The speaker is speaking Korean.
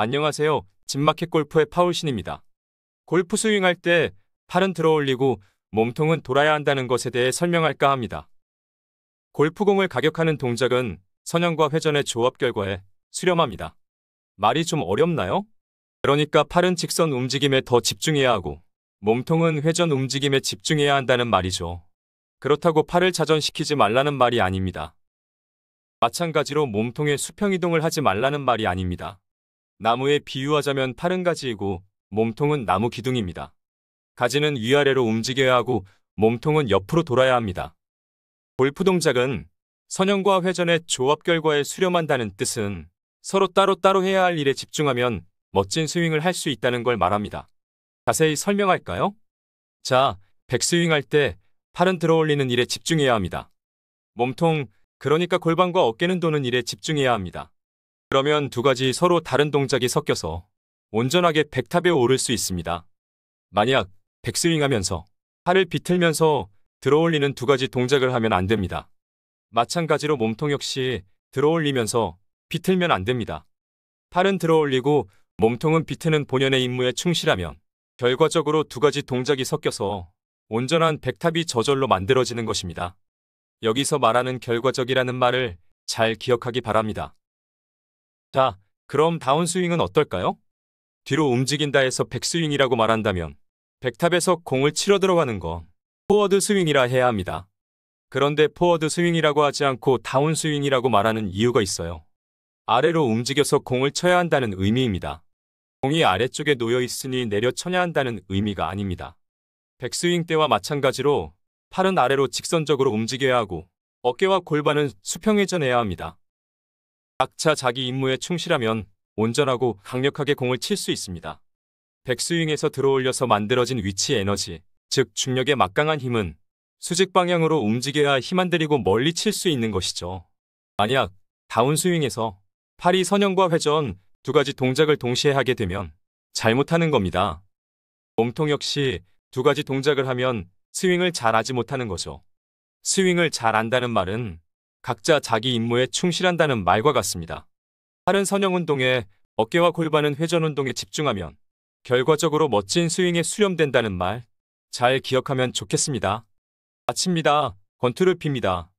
안녕하세요. 진마켓 골프의 파울신입니다. 골프 스윙할 때 팔은 들어 올리고 몸통은 돌아야 한다는 것에 대해 설명할까 합니다. 골프공을 가격하는 동작은 선형과 회전의 조합 결과에 수렴합니다. 말이 좀 어렵나요? 그러니까 팔은 직선 움직임에 더 집중해야 하고 몸통은 회전 움직임에 집중해야 한다는 말이죠. 그렇다고 팔을 자전시키지 말라는 말이 아닙니다. 마찬가지로 몸통의 수평이동을 하지 말라는 말이 아닙니다. 나무에 비유하자면 팔은 가지이고 몸통은 나무 기둥입니다. 가지는 위아래로 움직여야 하고 몸통은 옆으로 돌아야 합니다. 골프 동작은 선형과 회전의 조합 결과에 수렴한다는 뜻은 서로 따로따로 해야 할 일에 집중하면 멋진 스윙을 할 수 있다는 걸 말합니다. 자세히 설명할까요? 자, 백스윙 할 때 팔은 들어올리는 일에 집중해야 합니다. 몸통, 그러니까 골반과 어깨는 도는 일에 집중해야 합니다. 그러면 두 가지 서로 다른 동작이 섞여서 온전하게 백탑에 오를 수 있습니다. 만약 백스윙하면서 팔을 비틀면서 들어올리는 두 가지 동작을 하면 안 됩니다. 마찬가지로 몸통 역시 들어올리면서 비틀면 안 됩니다. 팔은 들어올리고 몸통은 비트는 본연의 임무에 충실하면 결과적으로 두 가지 동작이 섞여서 온전한 백탑이 저절로 만들어지는 것입니다. 여기서 말하는 결과적이라는 말을 잘 기억하기 바랍니다. 좋다. 그럼 다운스윙은 어떨까요? 뒤로 움직인다해서 백스윙이라고 말한다면 백탑에서 공을 치러 들어가는 거 포워드 스윙이라 해야 합니다. 그런데 포워드 스윙이라고 하지 않고 다운스윙이라고 말하는 이유가 있어요. 아래로 움직여서 공을 쳐야 한다는 의미입니다. 공이 아래쪽에 놓여 있으니 내려 쳐야 한다는 의미가 아닙니다. 백스윙 때와 마찬가지로 팔은 아래로 직선적으로 움직여야 하고 어깨와 골반은 수평회전해야 합니다. 악차 자기 임무에 충실하면 온전하고 강력하게 공을 칠 수 있습니다. 백스윙에서 들어올려서 만들어진 위치 에너지, 즉 중력의 막강한 힘은 수직 방향으로 움직여야 힘 안 들이고 멀리 칠 수 있는 것이죠. 만약 다운스윙에서 팔이 선형과 회전 두 가지 동작을 동시에 하게 되면 잘못하는 겁니다. 몸통 역시 두 가지 동작을 하면 스윙을 잘하지 못하는 거죠. 스윙을 잘한다는 말은 각자 자기 임무에 충실한다는 말과 같습니다. 팔은 선형운동에 어깨와 골반은 회전운동에 집중하면 결과적으로 멋진 스윙에 수렴된다는 말 잘 기억하면 좋겠습니다. 마칩니다 권투를 핍니다.